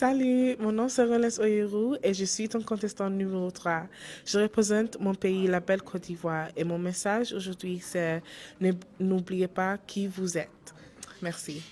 Salut, mon nom c'est Rolès Oyerou et je suis ton contestant numéro 3. Je représente mon pays, la belle Côte d'Ivoire, et mon message aujourd'hui c'est n'oubliez pas qui vous êtes. Merci.